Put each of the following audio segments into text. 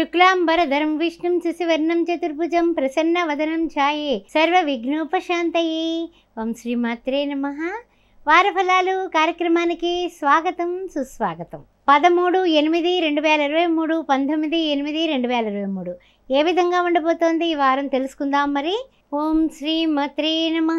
శుక్లాంబరధరం విష్ణుం శిశువర్ణం చతుర్భుజం ప్రసన్న వదనం ఛాయే సర్వ విఘ్నోపశాంతయే ఓం శ్రీమాత్రే నమ వారఫలాలు కార్యక్రమానికి స్వాగతం సుస్వాగతం పదమూడు ఎనిమిది రెండు వేల ఇరవై మూడు పంతొమ్మిది ఎనిమిది రెండు వేల ఇరవై మూడు ఏ విధంగా ఉండబోతోంది ఈ వారం తెలుసుకుందాం మరి ఓం శ్రీ మత్రే నమ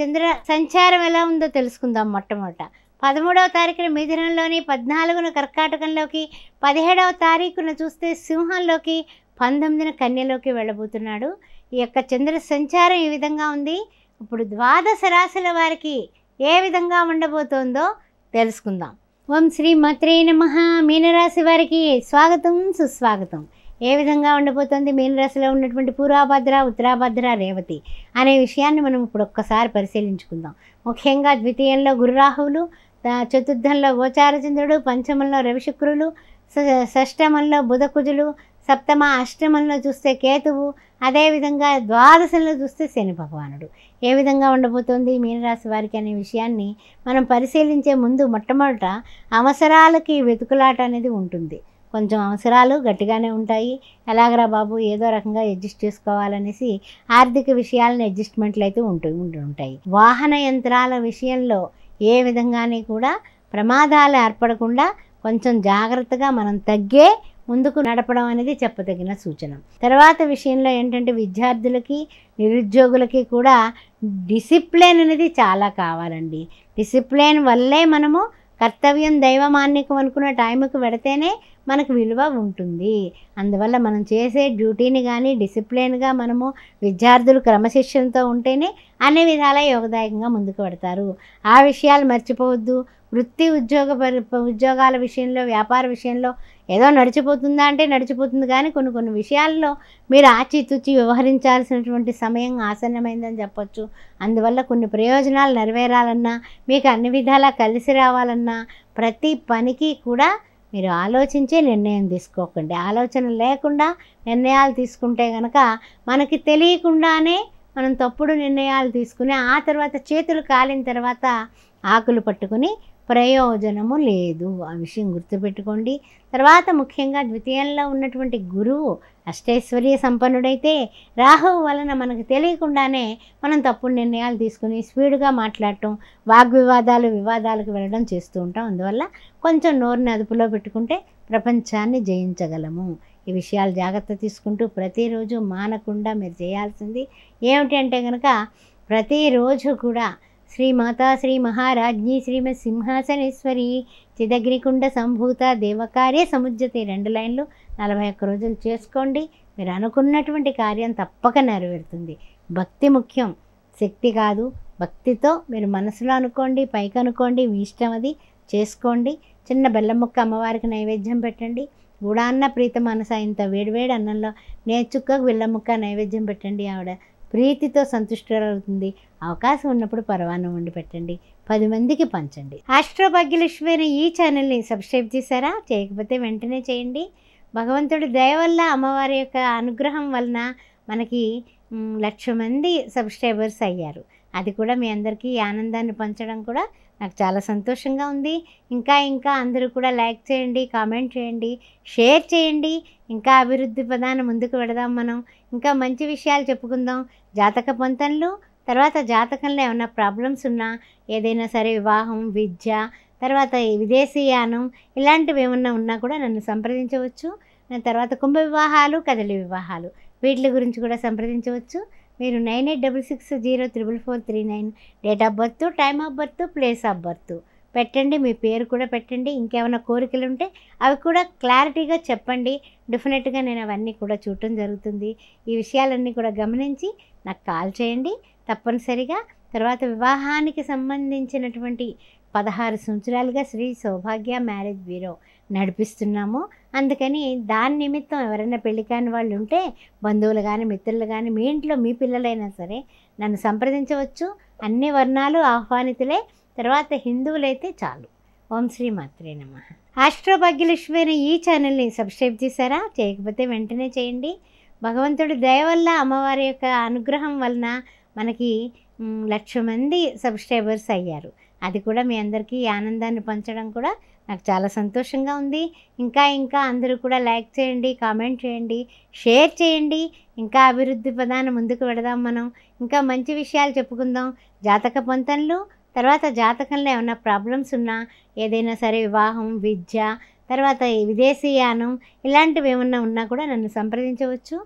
చంద్ర సంచారం ఎలా ఉందో తెలుసుకుందాం మొట్టమొదట పదమూడవ తారీఖున మిథునంలోని పద్నాలుగున కర్కాటకంలోకి పదిహేడవ తారీఖున చూస్తే సింహంలోకి పంతొమ్మిదిన కన్యలోకి వెళ్ళబోతున్నాడు ఈ యొక్క చంద్ర సంచారం ఈ విధంగా ఉంది ఇప్పుడు ద్వాదశ రాశుల వారికి ఏ విధంగా ఉండబోతోందో తెలుసుకుందాం ఓం శ్రీ మత్రే నమ మీనరాశి వారికి స్వాగతం సుస్వాగతం ఏ విధంగా ఉండబోతోంది మీనరాశిలో ఉన్నటువంటి పూర్వభద్ర ఉత్తరాభద్ర రేవతి అనే విషయాన్ని మనం ఇప్పుడు ఒక్కసారి పరిశీలించుకుందాం ముఖ్యంగా ద్వితీయంలో గురురాహువులు చతుర్థంలో గోచారచంద్రుడు పంచమంలో రవిశుక్రులు షష్టమంలో బుధకుజులు సప్తమ అష్టమంలో చూస్తే కేతువు అదేవిధంగా ద్వాదశంలో చూస్తే శని భగవానుడు ఏ విధంగా ఉండబోతోంది మీనరాశి వారికి అనే విషయాన్ని మనం పరిశీలించే ముందు మొట్టమొదట అవసరాలకి వెతుకులాట అనేది ఉంటుంది కొంచెం అవసరాలు గట్టిగానే ఉంటాయి ఎలాగరా బాబు ఏదో రకంగా అడ్జస్ట్ చేసుకోవాలనేసి ఆర్థిక విషయాలను అడ్జస్ట్మెంట్లు అయితే ఉంటూ ఉంటాయి వాహన యంత్రాల విషయంలో ఏ విధంగానే కూడా ప్రమాదాలు ఏర్పడకుండా కొంచెం జాగ్రత్తగా మనం తగ్గే ముందుకు నడపడం అనేది చెప్పదగిన సూచన తర్వాత విషయంలో ఏంటంటే విద్యార్థులకి నిరుద్యోగులకి కూడా డిసిప్లిన్ అనేది చాలా కావాలండి డిసిప్లిన్ వల్లే మనము కర్తవ్యం దైవమాన్యకం అనుకున్న టైంకి పెడితేనే మనకు విలువ ఉంటుంది అందువల్ల మనం చేసే డ్యూటీని కానీ డిసిప్లిన్గా మనము విద్యార్థులు క్రమశిక్షణతో ఉంటేనే అన్ని విధాల యోగదాయకంగా ముందుకు పడతారు ఆ విషయాలు మర్చిపోవద్దు వృత్తి ఉద్యోగ ఉద్యోగాల విషయంలో వ్యాపార విషయంలో ఏదో నడిచిపోతుందా అంటే నడిచిపోతుంది కానీ కొన్ని కొన్ని విషయాల్లో మీరు ఆచితూచి వ్యవహరించాల్సినటువంటి సమయం ఆసన్నమైందని చెప్పొచ్చు అందువల్ల కొన్ని ప్రయోజనాలు నెరవేరాలన్నా మీకు అన్ని విధాలా కలిసి రావాలన్నా ప్రతి పనికి కూడా మీరు ఆలోచించే నిర్ణయం తీసుకోకండి ఆలోచన లేకుండా నిర్ణయాలు తీసుకుంటే కనుక మనకి తెలియకుండానే మనం తప్పుడు నిర్ణయాలు తీసుకుని ఆ తర్వాత చేతులు కాలిన తర్వాత ఆకులు పట్టుకుని ప్రయోజనము లేదు ఆ విషయం గుర్తుపెట్టుకోండి తర్వాత ముఖ్యంగా ద్వితీయంలో ఉన్నటువంటి గురువు అష్టైశ్వర్య సంపన్నుడైతే రాహువు వలన మనకు తెలియకుండానే మనం తప్పుడు నిర్ణయాలు తీసుకుని స్పీడ్గా మాట్లాడటం వాగ్వివాదాలు వివాదాలకు వెళ్ళడం చేస్తూ ఉంటాం అందువల్ల కొంచెం నోరుని అదుపులో పెట్టుకుంటే ప్రపంచాన్ని జయించగలము ఈ విషయాలు జాగ్రత్త తీసుకుంటూ ప్రతిరోజు మానకుండా మీరు చేయాల్సింది ఏమిటి అంటే కనుక ప్రతిరోజు కూడా మాతా శ్రీ మహారాజ్ఞి శ్రీమ సింహాసనేశ్వరి చిదగ్నికుండ సంభూత దేవకార్య సముజ్జతి రెండు లైన్లు నలభై ఒక్క రోజులు చేసుకోండి మీరు అనుకున్నటువంటి కార్యం తప్పక నెరవేరుతుంది భక్తి ముఖ్యం శక్తి కాదు భక్తితో మీరు మనసులో అనుకోండి పైకి అనుకోండి మీ ఇష్టం అది చేసుకోండి చిన్న బెల్లం ముక్క అమ్మవారికి నైవేద్యం పెట్టండి గుడాన్న ప్రీతి మనసు ఇంత వేడివేడి అన్నంలో నేచుక్కకు విల్లముక్క నైవేద్యం పెట్టండి ఆవిడ ప్రీతితో సంతుష్టురాలవుతుంది అవకాశం ఉన్నప్పుడు పరవాన్నం వండి పెట్టండి పది మందికి పంచండి ఆస్ట్రో భాగ్యలక్ష్మైన ఈ ఛానల్ని సబ్స్క్రైబ్ చేశారా చేయకపోతే వెంటనే చేయండి భగవంతుడి దయ వల్ల అమ్మవారి యొక్క అనుగ్రహం వలన మనకి లక్ష మంది సబ్స్క్రైబర్స్ అయ్యారు అది కూడా మీ అందరికీ ఆనందాన్ని పంచడం కూడా నాకు చాలా సంతోషంగా ఉంది ఇంకా ఇంకా అందరూ కూడా లైక్ చేయండి కామెంట్ చేయండి షేర్ చేయండి ఇంకా అభివృద్ధి ప్రధాన ముందుకు పెడదాం మనం ఇంకా మంచి విషయాలు చెప్పుకుందాం జాతక పొంతన్లు తర్వాత జాతకంలో ఏమైనా ప్రాబ్లమ్స్ ఉన్నా ఏదైనా సరే వివాహం విద్య తర్వాత విదేశీయానం ఇలాంటివి ఏమన్నా ఉన్నా కూడా నన్ను సంప్రదించవచ్చు తర్వాత కుంభ వివాహాలు కదలి వివాహాలు వీటి గురించి కూడా సంప్రదించవచ్చు మీరు nine eight double six zero triple four three nine date of birth time of birth place of birth పెట్టండి మీ పేరు కూడా పెట్టండి ఇంకేమైనా కోరికలు ఉంటే అవి కూడా క్లారిటీగా చెప్పండి డెఫినెట్గా నేను అవన్నీ కూడా చూడటం జరుగుతుంది ఈ విషయాలన్నీ కూడా గమనించి నాకు కాల్ చేయండి తప్పనిసరిగా తర్వాత వివాహానికి సంబంధించినటువంటి పదహారు సంవత్సరాలుగా శ్రీ సౌభాగ్య మ్యారేజ్ బ్యూరో నడిపిస్తున్నాము అందుకని దాని నిమిత్తం ఎవరైనా పెళ్లి కాని వాళ్ళు ఉంటే బంధువులు కానీ మిత్రులు కానీ మీ ఇంట్లో మీ పిల్లలైనా సరే నన్ను సంప్రదించవచ్చు అన్ని వర్ణాలు ఆహ్వానితులే తర్వాత హిందువులైతే చాలు ఓం శ్రీ మాత్రే నమ ఆస్ట్రో భాగ్యలక్ష్మి ఈ ఛానల్ని సబ్స్క్రైబ్ చేశారా చేయకపోతే వెంటనే చేయండి భగవంతుడి దయ వల్ల అమ్మవారి యొక్క అనుగ్రహం వలన మనకి లక్ష మంది సబ్స్క్రైబర్స్ అయ్యారు అది కూడా మీ అందరికీ ఆనందాన్ని పంచడం కూడా నాకు చాలా సంతోషంగా ఉంది ఇంకా ఇంకా అందరూ కూడా లైక్ చేయండి కామెంట్ చేయండి షేర్ చేయండి ఇంకా అభివృద్ధి ప్రధాన ముందుకు పెడదాం మనం ఇంకా మంచి విషయాలు చెప్పుకుందాం జాతక పొంతన్లు తర్వాత జాతకంలో ఏమైనా ప్రాబ్లమ్స్ ఉన్నా ఏదైనా సరే వివాహం విద్య తర్వాత విదేశీయానం ఇలాంటివి ఏమన్నా ఉన్నా కూడా నన్ను సంప్రదించవచ్చు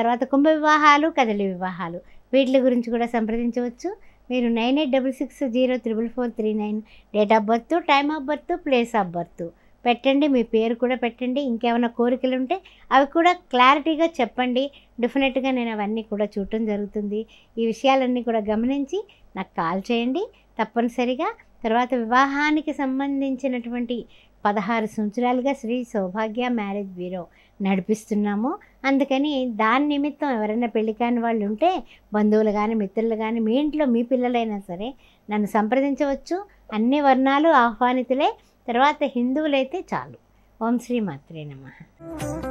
తర్వాత కుంభ వివాహాలు కదలి వివాహాలు వీటి గురించి కూడా సంప్రదించవచ్చు మీరు nine eight double six zero triple four three nine date of birth time of birth place of birth పెట్టండి మీ పేరు కూడా పెట్టండి ఇంకేమైనా కోరికలు ఉంటే అవి కూడా క్లారిటీగా చెప్పండి డెఫినెట్గా నేను అవన్నీ కూడా చూడటం జరుగుతుంది ఈ విషయాలన్నీ కూడా గమనించి నాకు కాల్ చేయండి తప్పనిసరిగా తర్వాత వివాహానికి సంబంధించినటువంటి పదహారు సంవత్సరాలుగా శ్రీ సౌభాగ్య మ్యారేజ్ బ్యూరో నడిపిస్తున్నాము అందుకని దాని నిమిత్తం ఎవరైనా పెళ్లి కాని వాళ్ళు ఉంటే బంధువులు కానీ మిత్రులు కానీ మీ ఇంట్లో మీ పిల్లలైనా సరే నన్ను సంప్రదించవచ్చు అన్ని వర్ణాలు ఆహ్వానితులే తర్వాత హిందువులైతే చాలు ఓం శ్రీ మాత్రే నమ